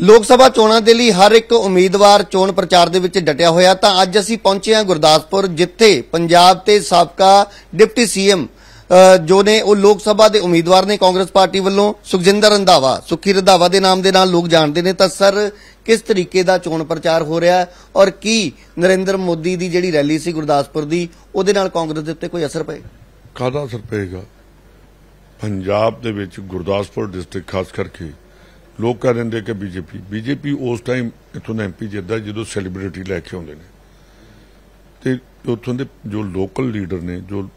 ਲੋਕ ਸਭਾ ਚੋਣਾਂ ਦੇ ਲਈ ਹਰ ਇੱਕ ਉਮੀਦਵਾਰ ਚੋਣ ਪ੍ਰਚਾਰ ਦੇ ਵਿੱਚ ਡਟਿਆ ਹੋਇਆ ਤਾਂ ਅੱਜ ਅਸੀਂ ਪਹੁੰਚੇ ਹਾਂ ਗੁਰਦਾਸਪੁਰ ਜਿੱਥੇ ਪੰਜਾਬ ਤੇ ਸਾਬਕਾ ਡਿਪਟੀ ਸੀਐਮ ਜੋ ਨੇ ਉਹ ਲੋਕ ਸਭਾ ਦੇ ਉਮੀਦਵਾਰ ਨੇ ਕਾਂਗਰਸ ਪਾਰਟੀ ਵੱਲੋਂ ਸੁਖਜਿੰਦਰ ਰੰਧਾਵਾ ਸੁਖੀ ਰੰਧਾਵਾ ਦੇ ਨਾਮ ਦੇ ਨਾਲ ਲੋਕ ਜਾਣਦੇ ਨੇ ਤਾਂ ਸਰ ਕਿਸ ਤਰੀਕੇ ਦਾ ਚੋਣ ਪ੍ਰਚਾਰ ਹੋ ਰਿਹਾ ਔਰ ਕੀ ਨਰਿੰਦਰ ਮੋਦੀ ਦੀ ਜਿਹੜੀ ਰੈਲੀ ਸੀ ਗੁਰਦਾਸਪੁਰ ਦੀ ਉਹਦੇ ਨਾਲ ਕਾਂਗਰਸ ਦੇ ਉੱਤੇ ਕੋਈ ਅਸਰ ਪਏਗਾ ਕਾਹਦਾ ਅਸਰ ਪਏਗਾ ਪੰਜਾਬ ਦੇ ਵਿੱਚ ਗੁਰਦਾਸਪੁਰ ਡਿਸਟ੍ਰਿਕਟ ਖਾਸ ਕਰਕੇ ਲੋਕ ਕਹਿ ਦਿੰਦੇ ਕਿ ਬੀਜੇਪੀ ਬੀਜੇਪੀ ਉਸ ਟਾਈਮ ਇਥੋਂ ਦਾ ਐਮਪੀ ਜਿੱਦਾਂ ਜਦੋਂ ਸੈਲੀਬ੍ਰਿਟੀ ਲੈ ਕੇ ਆਉਂਦੇ ਨੇ ਤੇ ਉਥੋਂ ਦੇ ਜੋ ਲੋਕਲ ਲੀਡਰ ਨੇ ਜੋ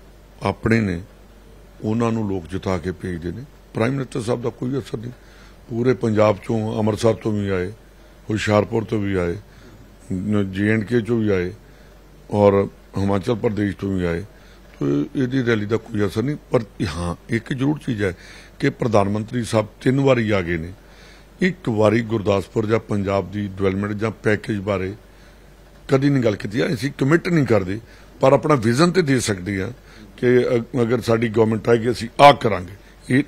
ਆਪਣੇ ਨੇ ਉਹਨਾਂ ਨੂੰ ਲੋਕ ਜਿਤਾ ਕੇ ਭੇਜਦੇ ਨੇ ਪ੍ਰਾਈਮ ਮਿੰਟਰ ਸਾਹਿਬ ਦਾ ਕੋਈ ਅਸਰ ਨਹੀਂ ਪੂਰੇ ਪੰਜਾਬ ਚੋਂ ਅੰਮ੍ਰਿਤਸਰ ਤੋਂ ਵੀ ਆਏ ਹੁਸ਼ਿਆਰਪੁਰ ਤੋਂ ਵੀ ਆਏ ਜੀਐਨਕੇ ਚੋਂ ਵੀ ਆਏ ਔਰ ਹਿਮਾਚਲ ਪ੍ਰਦੇਸ਼ ਤੋਂ ਵੀ ਆਏ ਤੇ ਇਹਦੀ ਰੈਲੀ ਦਾ ਕੋਈ ਅਸਰ ਨਹੀਂ ਪਰ ਹਾਂ ਇੱਕ ਜ਼ਰੂਰ ਚੀਜ਼ ਹੈ ਕਿ ਪ੍ਰਧਾਨ ਮੰਤਰੀ ਸਾਹਿਬ ਤਿੰਨ ਵਾਰੀ ਆ ਗਏ ਨੇ ਇੱਕ ਵਾਰੀ ਗੁਰਦਾਸਪੁਰ ਜਾਂ ਪੰਜਾਬ ਦੀ ਡਿਵੈਲਪਮੈਂਟ ਜਾਂ ਪੈਕੇਜ ਬਾਰੇ ਕਦੀ ਨਹੀਂ ਗੱਲ ਕੀਤੀ ਅਸੀਂ ਕਮਿਟ ਨਹੀਂ ਕਰਦੇ ਪਰ ਆਪਣਾ ਵਿਜ਼ਨ ਤੇ ਦੇ ਸਕਦੇ ਆ ਕਿ ਅਗਰ ਸਾਡੀ ਗਵਰਨਮੈਂਟ ਆਏਗੀ ਅਸੀਂ ਆ ਕਰਾਂਗੇ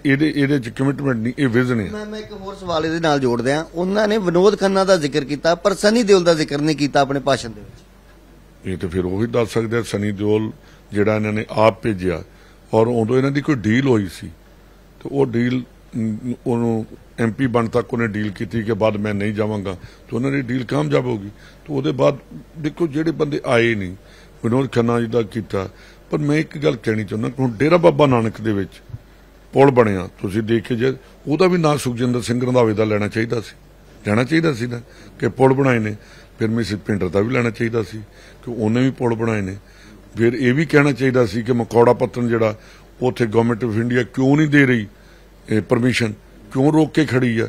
ਇਹਦੇ ਇਹਦੇ ਚ ਕਮਿਟਮੈਂਟ ਨਹੀਂ ਇਹ ਵਿਜ਼ਨ ਹੈ ਮੈਂ ਮੈਂ ਇੱਕ ਹੋਰ ਸਵਾਲ ਇਹਦੇ ਨਾਲ ਜੋੜਦੇ ਆ ਉਹਨਾਂ ਨੇ ਵਿਨੋਦ ਖੰਨਾ ਦਾ ਜ਼ਿਕਰ ਕੀਤਾ ਪਰ ਸਨੀ ਦਿਓਲ ਦਾ ਜ਼ਿਕਰ ਨਹੀਂ ਕੀਤਾ ਆਪਣੇ ਭਾਸ਼ਣ ਦੇ ਵਿੱਚ ਇਹ ਤਾਂ ਫਿਰ ਉਹ ਵੀ ਦੱਸ ਸਕਦੇ ਆ ਸਨੀ ਦਿਓਲ ਜਿਹੜਾ ਇਹਨਾਂ ਨੇ ਆਪ ਭੇਜਿਆ ਔਰ ਉਦੋਂ ਇਹਨਾਂ ਦੀ ਕੋਈ ਡੀਲ ਹੋਈ ਸੀ ਤੇ ਉਹ ਡੀਲ ਉਹਨੂੰ ਐਮਪੀ ਬਣ ਤੱਕ ਉਹਨੇ ਡੀਲ ਕੀਤੀ ਕਿ ਬਾਅਦ ਮੈਂ ਨਹੀਂ ਜਾਵਾਂਗਾ ਤੇ ਉਹਨਾਂ ਦੀ ਡੀਲ ਕਾਮਯਾਬ ਹੋ ਗਈ ਤੇ ਉਹਦੇ ਬਾਅਦ ਦੇਖੋ ਜਿਹੜੇ ਬੰਦੇ ਆਏ ਨਹੀਂ ਵਿਨੋਦ ਖੰਨਾ ਜੀ ਦਾ ਕੀਤਾ ਪਰ ਮੈਂ ਇੱਕ ਗੱਲ ਕਹਿਣੀ ਚਾਹੁੰਦਾ ਕਿ ਹੁਣ ਡੇਰਾ ਬਾਬਾ ਨਾਨਕ ਦੇ ਵਿੱਚ ਪੁਲ ਬਣਿਆ ਤੁਸੀਂ ਦੇਖੇ ਜੇ ਉਹਦਾ ਵੀ ਨਾਂ ਸੁਖਜਿੰਦਰ ਸਿੰਘ ਰੰਧਾਵੇ ਦਾ ਲੈਣਾ ਚਾਹੀਦਾ ਸੀ ਲੈਣਾ ਚਾਹੀਦਾ ਸੀ ਨਾ ਕਿ ਪੁਲ ਬਣਾਏ ਨੇ ਫਿਰ ਮਿਸਿਸ ਪਿੰਡਰ ਦਾ ਵੀ ਲੈਣਾ ਚਾਹੀਦਾ ਸੀ ਕਿ ਉਹਨੇ ਵੀ ਪੁਲ ਬਣਾਏ ਨੇ ਫਿਰ ਇਹ ਵੀ ਕਹਿਣਾ ਚਾਹੀਦਾ ਸੀ ਕਿ ਮਕੌੜਾ ਪੱਤਨ ਜਿਹੜਾ ਉਥੇ ਗਵਰਨਮੈਂਟ ਆਫ ਇੰਡੀਆ ਕਿਉਂ ਨਹੀਂ ਦੇ ਰਹੀ ਪਰਮਿਸ਼ਨ ਕਿਉਂ ਰੋਕ ਕੇ ਖੜੀ ਆ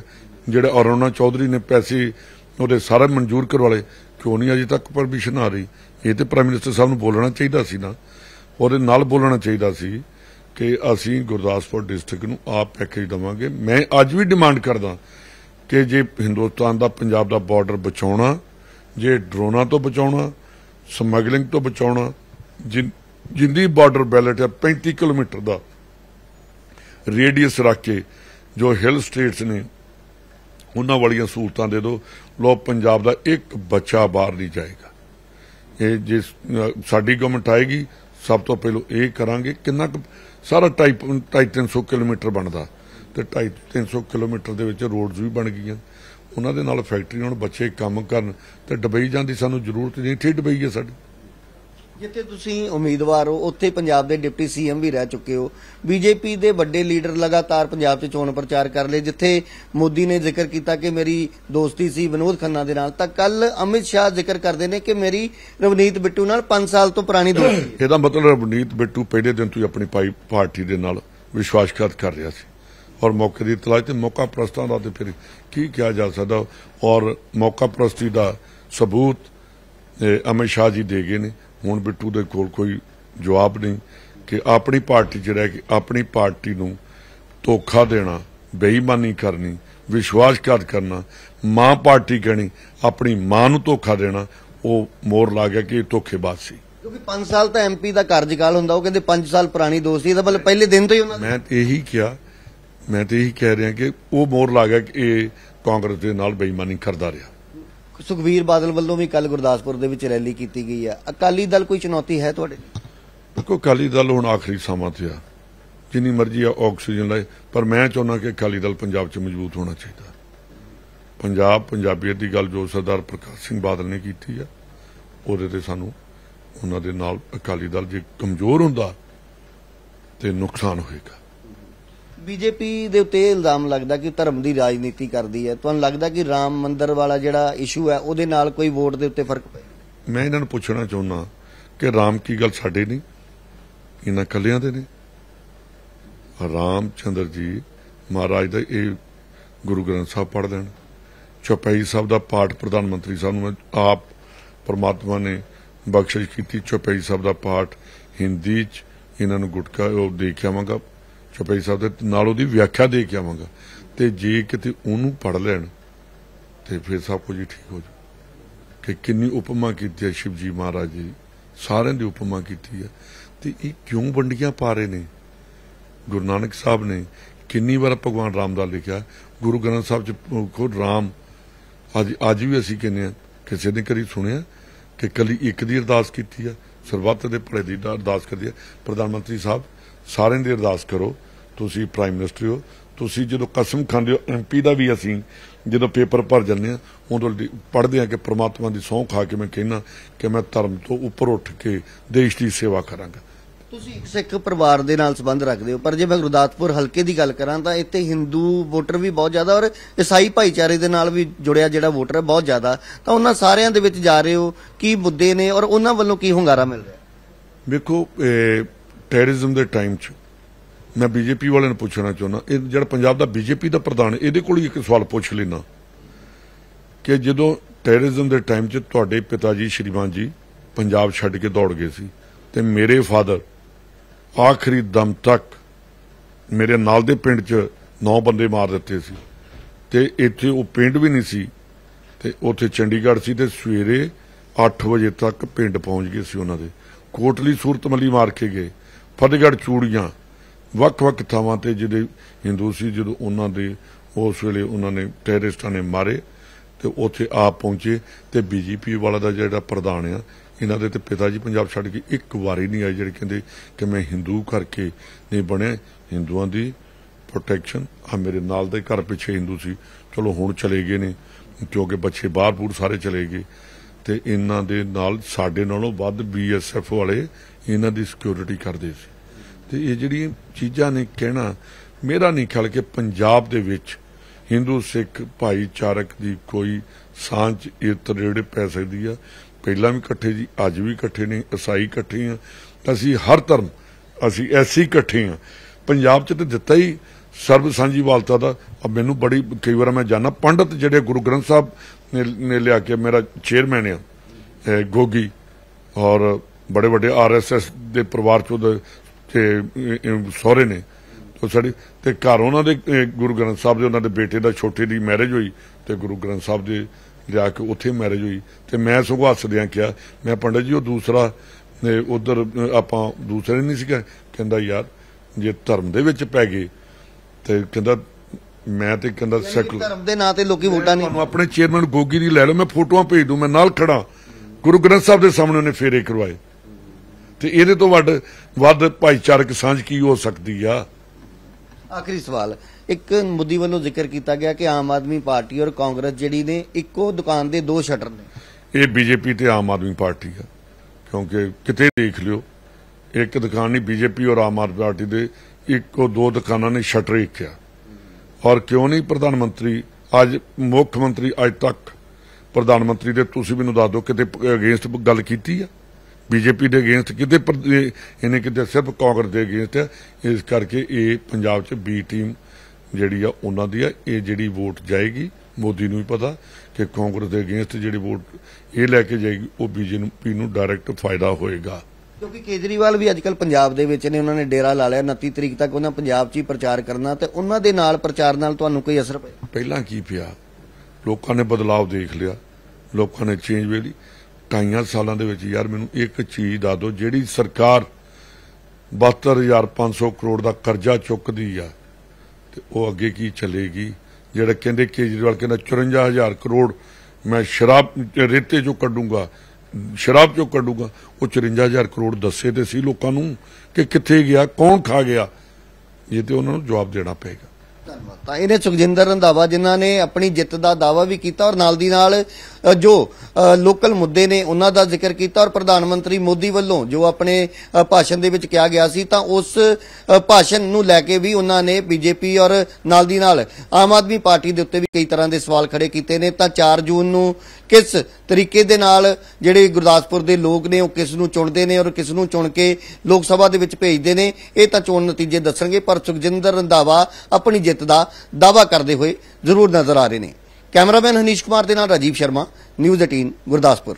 ਜਿਹੜਾ ਅਰੋਨਾ ਚੌਧਰੀ ਨੇ ਪੈਸੇ ਉਹਦੇ ਸਾਰੇ ਮਨਜ਼ੂਰ ਕਰਵਾਲੇ ਕਿਉਂ ਨਹੀਂ ਅਜੇ ਤੱਕ ਪਰਮਿਸ਼ਨ ਆ ਰਹੀ ਇਹ ਤੇ ਪ੍ਰਾਈਮ ਮਿਨਿਸਟਰ ਸਾਹਿਬ ਨੂੰ ਬੋਲਣਾ ਚਾਹੀਦਾ ਸੀ ਨਾ ਉਹਦੇ ਨਾਲ ਬੋਲਣਾ ਚਾਹੀਦਾ ਸੀ ਕਿ ਅਸੀਂ ਗੁਰਦਾਸਪੁਰ ਡਿਸਟ੍ਰਿਕਟ ਨੂੰ ਆਪ ਪੈਕੇਜ ਦਵਾਂਗੇ ਮੈਂ ਅੱਜ ਵੀ ਡਿਮਾਂਡ ਕਰਦਾ ਕਿ ਜੇ ਹਿੰਦੁਸਤਾਨ ਦਾ ਪੰਜਾਬ ਦਾ ਬਾਰਡਰ ਬਚਾਉਣਾ ਜੇ ਡਰੋਨਾਂ ਤੋਂ ਬਚਾਉਣਾ ਸਮਗਲਿੰਗ ਤੋਂ ਬਚਾਉਣਾ ਜਿੰਦੀ ਬਾਰਡਰ ਬੈਲਟ ਹੈ 35 ਕਿਲੋਮੀਟਰ ਦਾ ਰੇਡੀਅਸ ਰੱਖ ਕੇ ਜੋ ਹਿਲ ਸਟੇਟਸ ਨੇ ਉਹਨਾਂ ਵਾਲੀਆਂ ਸਹੂਲਤਾਂ ਦੇ ਦਿਓ ਲੋ ਪੰਜਾਬ ਦਾ ਇੱਕ ਬੱਚਾ ਬਾਹਰ ਨਹੀਂ ਜਾਏਗਾ ਇਹ ਜਿਸ ਸਾਡੀ ਗਵਰਨਮੈਂਟ ਆਏਗੀ ਸਭ ਤੋਂ ਪਹਿਲਾਂ ਇਹ ਕਰਾਂਗੇ ਕਿੰਨਾ ਸਾਰਾ ਟਾਈਪ 300 ਕਿਲੋਮੀਟਰ ਬਣਦਾ ਤੇ 300 ਕਿਲੋਮੀਟਰ ਦੇ ਵਿੱਚ ਰੋਡਸ ਵੀ ਬਣ ਗਈਆਂ ਉਹਨਾਂ ਦੇ ਨਾਲ ਫੈਕਟਰੀ ਹੁਣ ਬੱਚੇ ਕੰਮ ਕਰਨ ਤੇ ਡਬਈ ਜਾਂਦੀ ਸਾਨੂੰ ਜ਼ਰੂਰਤ ਨਹੀਂ ਇੱਥੇ ਡਬਈ ਹੈ ਸਾਡੀ ਜਿੱਥੇ ਤੁਸੀਂ ਉਮੀਦਵਾਰ ਹੋ ਉੱਥੇ ਪੰਜਾਬ ਦੇ ਡਿਪਟੀ ਸੀਐਮ ਵੀ ਰਹਿ ਚੁੱਕੇ ਹੋ ਬੀਜੇਪੀ ਦੇ ਵੱਡੇ ਲੀਡਰ ਲਗਾਤਾਰ ਪੰਜਾਬ 'ਚ ਚੋਣ ਪ੍ਰਚਾਰ ਕਰ ਲਏ ਜਿੱਥੇ ਮੋਦੀ ਨੇ ਜ਼ਿਕਰ ਕੀਤਾ ਕਿ ਮੇਰੀ ਦੋਸਤੀ ਸੀ ਵਿਨੋਦ ਖੰਨਾ ਦੇ ਨਾਲ ਤਾਂ ਕੱਲ ਅਮਿਤ ਸ਼ਾਹ ਜ਼ਿਕਰ ਕਰਦੇ ਨੇ ਕਿ ਮੇਰੀ ਰਵਨੀਤ ਬਿੱਟੂ ਨਾਲ 5 ਸਾਲ ਤੋਂ ਪੁਰਾਣੀ ਦੋਸਤੀ ਹੈ ਇਹਦਾ ਮਤਲਬ ਰਵਨੀਤ ਬਿੱਟੂ ਪਹਿਲੇ ਦਿਨ ਤੋਂ ਹੀ ਆਪਣੀ ਪਾਰਟੀ ਦੇ ਨਾਲ ਵਿਸ਼ਵਾਸਘਾਤ ਕਰ ਰਿਹਾ ਸੀ ਔਰ ਮੌਕੇ ਦੀ ਤਲਾਸ਼ ਤੇ ਮੌਕਾ ਪ੍ਰਸਤਾਂ ਦਾ ਤੇ ਫਿਰ ਕੀ ਕਿਹਾ ਜਾ ਸਕਦਾ ਔਰ ਮੌਕਾ ਪ੍ਰਸਤੀ ਦਾ ਸਬੂਤ ਅਮਿਤ ਸ਼ਾਹ ਜੀ ਦੇ ਗਏ ਨੇ ਹੁਣ ਬਿੱਟੂ ਦੇ ਕੋਲ ਕੋਈ ਜਵਾਬ ਨਹੀਂ ਕਿ ਆਪਣੀ ਪਾਰਟੀ ਜਿਹੜਾ ਕਿ ਆਪਣੀ ਪਾਰਟੀ ਨੂੰ ਧੋਖਾ ਦੇਣਾ ਬੇਈਮਾਨੀ ਕਰਨੀ ਵਿਸ਼ਵਾਸਘਾਤ ਕਰਨਾ ਮਾਂ ਪਾਰਟੀ ਕਹਿਣੀ ਆਪਣੀ ਮਾਂ ਨੂੰ ਧੋਖਾ ਦੇਣਾ ਉਹ ਮੋਰ ਲਾ ਗਿਆ ਕਿ ਧੋਖੇਬਾਜ਼ ਸੀ ਕਿਉਂਕਿ 5 ਸਾਲ ਤਾਂ ਐਮਪੀ ਦਾ ਕਾਰਜਕਾਲ ਹੁੰਦਾ ਉਹ ਕਹਿੰਦੇ 5 ਸਾਲ ਪੁਰਾਣੀ ਦੋਸਤੀ ਇਹਦਾ ਮਤਲਬ ਪਹਿਲੇ ਦਿਨ ਤੋਂ ਹੀ ਉਹਨਾਂ ਮੈਂ ਤੇ ਇਹੀ ਕਿਹਾ ਮੈਂ ਤੇ ਇਹੀ ਕਹਿ ਰਿਹਾ ਕਿ ਉਹ ਮੋਰ ਲਾ ਗਿਆ ਕਿ ਇਹ ਕਾਂਗਰਸ ਦੇ ਨਾਲ ਬੇਈਮਾਨੀ ਕਰਦਾ ਰਿਹਾ ਸੁਖਵੀਰ ਬਾਦਲ ਵੱਲੋਂ ਵੀ ਕੱਲ ਗੁਰਦਾਸਪੁਰ ਦੇ ਵਿੱਚ ਰੈਲੀ ਕੀਤੀ ਗਈ ਆ ਅਕਾਲੀ ਦਲ ਕੋਈ ਚੁਣੌਤੀ ਹੈ ਤੁਹਾਡੇ ਦੇਖੋ ਅਕਾਲੀ ਦਲ ਹੁਣ ਆਖਰੀ ਸਮਾਂ ਤੇ ਆ ਜਿੰਨੀ ਮਰਜ਼ੀ ਆ ਆਕਸੀਜਨ ਲਈ ਪਰ ਮੈਂ ਚਾਹੁੰਦਾ ਕਿ ਅਕਾਲੀ ਦਲ ਪੰਜਾਬ 'ਚ ਮਜ਼ਬੂਤ ਹੋਣਾ ਚਾਹੀਦਾ ਪੰਜਾਬ ਪੰਜਾਬੀਅਤ ਦੀ ਗੱਲ ਜੋ ਸਰਦਾਰ ਪ੍ਰਕਾਸ਼ ਸਿੰਘ ਬਾਦਲ ਨੇ ਕੀਤੀ ਆ ਉਹਦੇ ਤੇ ਸਾਨੂੰ ਉਹਨਾਂ ਦੇ ਨਾਲ ਅਕਾਲੀ ਦਲ ਜੇ ਕਮਜ਼ੋਰ ਹੁੰਦਾ ਤੇ ਨੁਕਸਾਨ ਹੋਏਗਾ ਬੀਜੇਪੀ ਦੇ ਉੱਤੇ ਇਲਜ਼ਾਮ ਲੱਗਦਾ ਕਿ ਧਰਮ ਦੀ ਰਾਜਨੀਤੀ ਕਰਦੀ ਹੈ ਤੁਹਾਨੂੰ ਲੱਗਦਾ ਕਿ ਰਾਮ ਮੰਦਰ ਵਾਲਾ ਜਿਹੜਾ ਇਸ਼ੂ ਹੈ ਉਹਦੇ ਨਾਲ ਕੋਈ ਵੋਟ ਦੇ ਉੱਤੇ ਫਰਕ ਪਿਆ ਮੈਂ ਇਹਨਾਂ ਨੂੰ ਪੁੱਛਣਾ ਚਾਹੁੰਦਾ ਕਿ ਰਾਮ ਕੀ ਗੱਲ ਸਾਡੇ ਨਹੀਂ ਇਹਨਾਂ ਕੱਲਿਆਂ ਦੇ ਨੇ ਰਾਮ ਚੰਦਰ ਜੀ ਮਹਾਰਾਜ ਦਾ ਇਹ ਗੁਰੂ ਗ੍ਰੰਥ ਸਾਹਿਬ ਪੜ੍ਹ ਲੈਣ ਚੋਪਈ ਸਾਹਿਬ ਦਾ ਪਾਠ ਪ੍ਰਧਾਨ ਮੰਤਰੀ ਸਾਹਿਬ ਨੂੰ ਆਪ ਪਰਮਾਤਮਾ ਨੇ ਬਖਸ਼ਿਸ਼ ਕੀਤੀ ਚੋਪਈ ਸਾਹਿਬ ਦਾ ਪਾਠ ਹਿੰਦੀ ਚ ਇਹਨਾਂ ਨੂੰ ਗੁਟਕਾ ਉਹ ਦੇਖਿਆਵਾਂਗਾ ਚਪਈ ਸਾਹਿਬ ਦੇ ਨਾਲ ਉਹਦੀ ਵਿਆਖਿਆ ਦੇ ਕੇ ਆਵਾਂਗਾ ਤੇ ਜੇ ਕਿਤੇ ਉਹਨੂੰ ਪੜ ਲੈਣ ਤੇ ਫਿਰ ਸਭ ਕੁਝ ਠੀਕ ਹੋ ਜੂ ਕਿ ਕਿੰਨੀ ਉਪਮਾ ਕੀਤੀ ਹੈ ਸ਼ਿਵਜੀ ਮਹਾਰਾਜ ਜੀ ਸਾਰਿਆਂ ਦੀ ਉਪਮਾ ਕੀਤੀ ਹੈ ਤੇ ਇਹ ਕਿਉਂ ਵੰਡੀਆਂ ਪਾ ਰਹੇ ਨੇ ਗੁਰੂ ਨਾਨਕ ਸਾਹਿਬ ਨੇ ਕਿੰਨੀ ਵਾਰ ਭਗਵਾਨ ਰਾਮ ਦਾ ਲਿਖਿਆ ਗੁਰੂ ਗ੍ਰੰਥ ਸਾਹਿਬ ਚ ਖੁਦ ਰਾਮ ਅੱਜ ਅੱਜ ਵੀ ਅਸੀਂ ਕਹਿੰਦੇ ਆ ਕਿਸੇ ਨੇ ਕਰੀ ਸੁਣਿਆ ਕਿ ਕਲੀ ਇੱਕ ਦੀ ਅਰਦਾਸ ਕੀਤੀ ਆ ਸਰਬੱਤ ਦੇ ਭਲੇ ਦੀ ਅਰਦਾਸ ਕਰਦੀ ਆ ਪ੍ਰਧਾਨ ਮੰਤਰੀ ਸਾਹਿਬ ਸਾਰਿਆਂ ਦੀ ਅਰਦਾਸ ਕਰੋ ਤੁਸੀਂ ਪ੍ਰਾਈਮ ਮਿਨਿਸਟਰ ਹੋ ਤੁਸੀਂ ਜਦੋਂ ਕਸਮ ਖਾਂਦੇ ਹੋ ਐਮਪੀ ਦਾ ਵੀ ਅਸੀਂ ਜਦੋਂ ਪੇਪਰ ਭਰ ਜੰਨੇ ਆ ਉਦੋਂ ਪੜ੍ਹਦੇ ਆ ਕਿ ਪ੍ਰਮਾਤਮਾ ਦੀ ਸੌਂ ਖਾ ਕੇ ਮੈਂ ਕਹਿਣਾ ਕਿ ਮੈਂ ਧਰਮ ਤੋਂ ਉੱਪਰ ਉੱਠ ਕੇ ਦੇਸ਼ ਦੀ ਸੇਵਾ ਕਰਾਂਗਾ ਤੁਸੀਂ ਇੱਕ ਸਿੱਖ ਪਰਿਵਾਰ ਦੇ ਨਾਲ ਸੰਬੰਧ ਰੱਖਦੇ ਹੋ ਪਰ ਜੇ ਮੈਂ ਗੁਰਦਾਸਪੁਰ ਹਲਕੇ ਦੀ ਗੱਲ ਕਰਾਂ ਤਾਂ ਇੱਥੇ Hindu ਵੋਟਰ ਵੀ ਬਹੁਤ ਜ਼ਿਆਦਾ ਔਰ ਈਸਾਈ ਭਾਈਚਾਰੇ ਦੇ ਨਾਲ ਵੀ ਜੁੜਿਆ ਜਿਹੜਾ ਵੋਟਰ ਹੈ ਬਹੁਤ ਜ਼ਿਆਦਾ ਤਾਂ ਉਹਨਾਂ ਸਾਰਿਆਂ ਦੇ ਵਿੱਚ ਜਾ ਰਹੇ ਹੋ ਕੀ ਮੁੱਦੇ ਨੇ ਔਰ ਉਹਨਾਂ ਵੱਲੋਂ ਕੀ ਹੁੰਗਾਰਾ ਮਿਲ ਰਿਹਾ ਵੇਖੋ ਟੈਰਰਿਜ਼ਮ ਦੇ ਟਾਈਮ 'ਚ ਮੈਂ ਬੀਜੇਪੀ ਵਾਲਿਆਂ ਨੂੰ ਪੁੱਛਣਾ ਚਾਹੁੰਦਾ ਇਹ ਜਿਹੜਾ ਪੰਜਾਬ ਦਾ ਬੀਜੇਪੀ ਦਾ ਪ੍ਰਧਾਨ ਇਹਦੇ ਕੋਲ ਹੀ ਇੱਕ ਸਵਾਲ ਪੁੱਛ ਲੈਣਾ ਕਿ ਜਦੋਂ ਟੈਰਰਿਜ਼ਮ ਦੇ ਟਾਈਮ 'ਚ ਤੁਹਾਡੇ ਪਿਤਾ ਜੀ ਸ਼੍ਰੀਮਾਨ ਜੀ ਪੰਜਾਬ ਛੱਡ ਕੇ ਦੌੜ ਗਏ ਸੀ ਤੇ ਮੇਰੇ ਫਾਦਰ ਆਖਰੀ ਦਮ ਤੱਕ ਮੇਰੇ ਨਾਲ ਦੇ ਪਿੰਡ 'ਚ 9 ਬੰਦੇ ਮਾਰ ਦਿੱਤੇ ਸੀ ਤੇ ਇੱਥੇ ਉਹ ਪਿੰਡ ਵੀ ਨਹੀਂ ਸੀ ਤੇ ਉੱਥੇ ਚੰਡੀਗੜ੍ਹ ਸੀ ਤੇ ਸਵੇਰੇ 8 ਵਜੇ ਤੱਕ ਪਿੰਡ ਪਹੁੰਚ ਗਏ ਸੀ ਉਹਨਾਂ ਦੇ ਕੋਟਲੀ ਸੂਰਤਮਲੀ ਮਾਰ ਕੇ ਗਏ ਫਤਿਹਗੜ੍ਹ ਚੂੜੀਆਂ ਵੱਖ-ਵੱਖ ਥਾਵਾਂ ਤੇ ਜਿਹੜੇ ਹਿੰਦੂ ਸੀ ਜਦੋਂ ਉਹਨਾਂ ਦੇ ਉਸ ਵੇਲੇ ਉਹਨਾਂ ਨੇ ਟੈਰਰਿਸਟਾਂ ਨੇ ਮਾਰੇ ਤੇ ਉੱਥੇ ਆਪ ਪਹੁੰਚੇ ਤੇ ਬੀਜੇਪੀ ਵਾਲਾ ਦਾ ਜਿਹੜਾ ਪ੍ਰਧਾਨ ਆ ਇਹਨਾਂ ਦੇ ਤੇ ਪਿਤਾ ਜੀ ਪੰਜਾਬ ਛੱਡ ਕੇ ਇੱਕ ਵਾਰੀ ਨਹੀਂ ਆਏ ਜਿਹੜੇ ਕਹਿੰਦੇ ਕਿ ਮੈਂ ਹਿੰਦੂ ਕਰਕੇ ਨਹੀਂ ਬਣਿਆ ਹਿੰਦੂਆਂ ਦੀ ਪ੍ਰੋਟੈਕਸ਼ਨ ਆ ਮੇਰੇ ਨਾਲ ਦੇ ਘਰ ਪਿੱਛੇ ਹਿੰਦੂ ਸੀ ਚਲੋ ਹੁਣ ਚਲੇ ਗਏ ਨੇ ਕਿਉਂਕਿ ਬੱਚੇ ਬਾਹਰ ਬੂਰ ਸਾਰੇ ਚਲੇ ਗਏ ਤੇ ਇਹਨਾਂ ਦੇ ਨਾਲ ਸਾਡੇ ਨਾਲੋਂ ਵੱਧ ਬੀਐਸਐਫ ਵਾਲੇ ਇਹਨਾਂ ਦੀ ਸਿਕਿਉਰਿਟੀ ਕਰਦੇ ਸੀ ਤੇ ਇਹ ਜਿਹੜੀਆਂ ਚੀਜ਼ਾਂ ਨੇ ਕਹਿਣਾ ਮੇਰਾ ਨਹੀਂ ਖਿਆਲ ਕਿ ਪੰਜਾਬ ਦੇ ਵਿੱਚ ਹਿੰਦੂ ਸਿੱਖ ਭਾਈਚਾਰਕ ਦੀ ਕੋਈ ਸਾਂਝ ਇਤ ਰੇੜੇ ਪੈ ਸਕਦੀ ਆ ਪਹਿਲਾਂ ਵੀ ਇਕੱਠੇ ਜੀ ਅੱਜ ਵੀ ਇਕੱਠੇ ਨੇ ਈਸਾਈ ਇਕੱਠੇ ਆ ਅਸੀਂ ਹਰ ਧਰਮ ਅਸੀਂ ਐਸੀ ਇਕੱਠੇ ਆ ਪੰਜਾਬ 'ਚ ਤੇ ਦਿੱਤਾ ਹੀ ਸਰਬ ਵਾਲਤਾ ਦਾ ਮੈਨੂੰ ਬੜੀ ਕਈ ਵਾਰ ਮੈਂ ਜਾਣਾ ਪੰਡਤ ਜਿਹੜੇ ਗੁਰੂ ਗ੍ਰੰਥ ਸਾਹਿਬ ਨੇ ਲਿਆ ਕੇ ਮੇਰਾ ਚੇਅਰਮੈਨ ਆ ਗੋਗੀ ਔਰ ਬੜੇ ਵੱਡੇ ਆਰਐਸਐਸ ਦੇ ਪਰਿਵਾਰ ਚੋਂ ਤੇ ਸਹੁਰੇ ਨੇ ਤੋਂ ਸਾਡੇ ਤੇ ਘਰ ਉਹਨਾਂ ਦੇ ਗੁਰੂ ਗ੍ਰੰਥ ਸਾਹਿਬ ਦੇ ਉਹਨਾਂ ਦੇ ਬੇਟੇ ਦਾ ਛੋਟੇ ਦੀ ਮੈਰਿਜ ਹੋਈ ਤੇ ਗੁਰੂ ਗ੍ਰੰਥ ਸਾਹਿਬ ਦੇ ਜਾ ਕੇ ਉੱਥੇ ਮੈਰਿਜ ਹੋਈ ਤੇ ਮੈਂ ਸਗੋਂ ਹੱਸਦਿਆਂ ਕਿਹਾ ਮੈਂ ਪੰਡਤ ਜੀ ਉਹ ਦੂਸਰਾ ਉਧਰ ਆਪਾਂ ਦੂਸਰੇ ਨਹੀਂ ਸੀਗਾ ਕਹਿੰਦਾ ਯਾਰ ਜੇ ਧਰਮ ਦੇ ਵਿੱਚ ਪੈ ਗਏ ਤੇ ਕਹਿੰਦਾ ਮੈਂ ਤੇ ਕਹਿੰਦਾ ਸੈਕੂਲਰ ਧਰਮ ਦੇ ਨਾਂ ਤੇ ਲੋਕੀ ਵੋਟਾਂ ਨਹੀਂ ਤੁਹਾਨੂੰ ਆਪਣੇ ਚੇਅਰਮੈਨ ਗੋਗੀ ਦੀ ਲੈ ਲਓ ਮੈਂ ਫੋਟੋਆਂ ਭੇਜ ਦੂੰ ਮੈਂ ਨਾਲ ਖੜਾ ਗੁਰੂ ਗ੍ਰੰਥ ਸਾਹਿਬ ਦੇ ਸਾਹਮਣੇ ਉਹਨੇ ਫੇਰੇ ਕਰਵਾਏ ਤੇ ਇਹਦੇ ਤੋਂ ਵੱਡ ਵੱਧ ਭਾਈਚਾਰਕ ਸਾਂਝ ਕੀ ਹੋ ਸਕਦੀ ਆ ਆਖਰੀ ਸਵਾਲ ਇੱਕ ਮੁੱਦੀ ਵੱਲੋਂ ਜ਼ਿਕਰ ਕੀਤਾ ਗਿਆ ਕਿ ਆਮ ਆਦਮੀ ਪਾਰਟੀ ਔਰ ਕਾਂਗਰਸ ਜਿਹੜੀ ਨੇ ਇੱਕੋ ਦੁਕਾਨ ਦੇ ਦੋ ਸ਼ਟਰ ਨੇ ਇਹ ਬੀਜੇਪੀ ਤੇ ਆਮ ਆਦਮੀ ਪਾਰਟੀ ਆ ਕਿਉਂਕਿ ਕਿਤੇ ਦੇਖ ਲਿਓ ਇੱਕ ਦੁਕਾਨ ਨਹੀਂ ਬੀਜੇਪੀ ਔਰ ਆਮ ਆਦਮੀ ਪਾਰਟੀ ਦੇ ਇੱਕ ਦੋ ਦੁਕਾਨਾਂ ਨੇ ਸ਼ਟਰ ਹੀ ਕਿਹਾ ਔਰ ਕਿਉਂ ਨਹੀਂ ਪ੍ਰਧਾਨ ਮੰਤਰੀ ਅੱਜ ਮੁੱਖ ਮੰਤਰੀ ਅੱਜ ਤੱਕ ਪ੍ਰਧਾਨ ਮੰਤਰੀ ਦੇ ਤੁਸੀਂ ਮੈਨੂੰ ਦੱਸ ਦਿਓ ਕਿਤੇ ਅਗੇਂਸਟ ਗੱਲ ਕੀਤੀ ਆ ਬੀਜੇਪੀ ਦੇ ਅਗੇਂਸਟ ਕਿਤੇ ਇਹਨੇ ਕਿਤੇ ਸਿਰਫ ਕਾਂਗਰਸ ਦੇ ਅਗੇਂਸਟ ਇਸ ਕਰਕੇ ਇਹ ਪੰਜਾਬ 'ਚ ਬੀ ਟੀਮ ਜਿਹੜੀ ਆ ਉਹਨਾਂ ਦੀ ਆ ਇਹ ਜਿਹੜੀ ਵੋਟ ਜਾਏਗੀ ਮੋਦੀ ਨੂੰ ਵੀ ਪਤਾ ਕਿ ਕਾਂਗਰਸ ਦੇ ਅਗੇਂਸਟ ਜਿਹੜੀ ਵੋਟ ਇਹ ਲੈ ਕੇ ਜਾਏਗੀ ਉਹ ਬੀਜੇਪੀ ਨੂੰ ਡਾਇਰੈਕਟ ਫਾਇਦਾ ਹੋਏਗਾ ਕਿਉਂਕਿ ਕੇਜਰੀਵਾਲ ਵੀ ਅੱਜਕੱਲ ਪੰਜਾਬ ਦੇ ਵਿੱਚ ਨੇ ਉਹਨਾਂ ਨੇ ਡੇਰਾ ਲਾ ਲਿਆ 29 ਤਰੀਕ ਤੱਕ ਉਹਨਾਂ ਪੰਜਾਬ 'ਚ ਹੀ ਪ੍ਰਚਾਰ ਕਰਨਾ ਤੇ ਉਹਨਾਂ ਦੇ ਨਾਲ ਪ੍ਰਚਾਰ ਨਾਲ ਤੁਹਾਨੂੰ ਕੋਈ ਅਸਰ ਪਿਆ ਪਹਿਲਾਂ ਕੀ ਪਿਆ ਲੋਕਾਂ ਨੇ ਬਦਲਾਅ ਦੇਖ ਲਿਆ ਲੋਕਾਂ ਨੇ ਚੇਂਜ ਵੇਲੀ ਟਾਈਆਂ ਸਾਲਾਂ ਦੇ ਵਿੱਚ ਯਾਰ ਮੈਨੂੰ ਇੱਕ ਚੀਜ਼ ਦੱਸ ਦਿਓ ਜਿਹੜੀ ਸਰਕਾਰ 72500 ਕਰੋੜ ਦਾ ਕਰਜ਼ਾ ਚੁੱਕਦੀ ਆ ਤੇ ਉਹ ਅੱਗੇ ਕੀ ਚੱਲੇਗੀ ਜਿਹੜਾ ਕਹਿੰਦੇ ਕੇਜਰੀਵਾਲ ਕਹਿੰਦਾ 54000 ਕਰੋੜ ਮੈਂ ਸ਼ਰਾਬ ਰੇਤੇ ਚੋਂ ਕੱਢੂੰਗਾ ਸ਼ਰਾਬ ਚੋਂ ਕੱਢੂਗਾ ਉਹ 54000 ਕਰੋੜ ਦੱਸੇ ਤੇ ਸੀ ਲੋਕਾਂ ਨੂੰ ਕਿ ਕਿੱਥੇ ਗਿਆ ਕੌਣ ਖਾ ਗਿਆ ਇਹ ਤੇ ਉਹਨਾਂ ਨੂੰ ਜਵਾਬ ਦੇਣਾ ਪਏਗਾ ਧੰਨਵਾਦ ਤਾਂ ਇਹਨੇ ਸੁਖਜਿੰਦਰ ਰੰਧਾਵਾ ਜਿਨ੍ਹਾਂ ਨੇ ਆਪਣੀ ਜਿੱਤ ਦਾ ਦਾਵਾ ਵੀ ਕੀਤਾ ਔਰ ਨਾਲ ਦੀ ਨਾਲ ਜੋ ਲੋਕਲ ਮੁੱਦੇ ਨੇ ਉਹਨਾਂ ਦਾ ਜ਼ਿਕਰ ਕੀਤਾ ਔਰ ਪ੍ਰਧਾਨ ਮੰਤਰੀ ਮੋਦੀ ਵੱਲੋਂ ਜੋ ਆਪਣੇ ਭਾਸ਼ਣ ਦੇ ਵਿੱਚ ਕਿਹਾ ਗਿਆ ਸੀ ਤਾਂ ਉਸ ਭਾਸ਼ਣ ਨੂੰ ਲੈ ਕੇ ਵੀ ਉਹਨਾਂ ਨੇ ਬੀਜੇਪੀ ਔਰ ਨਾਲ ਦੀ ਨਾਲ ਆਮ ਆਦਮੀ ਪਾਰਟੀ ਦੇ ਉੱਤੇ ਵੀ ਕਈ ਤਰ੍ਹਾਂ ਦੇ ਸਵਾਲ ਖੜੇ ਕੀਤੇ ਨੇ ਤਾਂ 4 ਜੂਨ ਨੂੰ ਕਿਸ ਤਰੀਕੇ ਦੇ ਨਾਲ ਜਿਹੜੇ ਗੁਰਦਾਸਪੁਰ ਦੇ ਲੋਕ ਨੇ ਉਹ ਕਿਸ ਨੂੰ ਚੁਣਦੇ ਨੇ ਔਰ ਕਿਸ ਨੂੰ ਚੁਣ ਕੇ ਲੋਕ ਸਭਾ ਦੇ ਵਿੱਚ ਭੇਜਦੇ ਨੇ ਇਹ ਤਾਂ ਚੋਣ ਨਤੀਜੇ ਦੱਸਣਗੇ ਪਰ ਸੁਖਜਿੰਦਰ ਰੰਧਾਵਾ ਆਪਣੀ ਜਿੱਤ ਦਾ ਦਾਵਾ ਕਰਦੇ ਹੋਏ ਜ਼ਰੂਰ ਨਜ਼ਰ ਆ ਰਹੇ ਨੇ ਕੈਮਰਾਮੈਨ ਹਨੀਸ਼ ਕੁਮਾਰ ਦੇ ਨਾਲ ਰਾਜੀਵ ਸ਼ਰਮਾ ਨਿਊਜ਼ 18 ਗੁਰਦਾਸਪੁਰ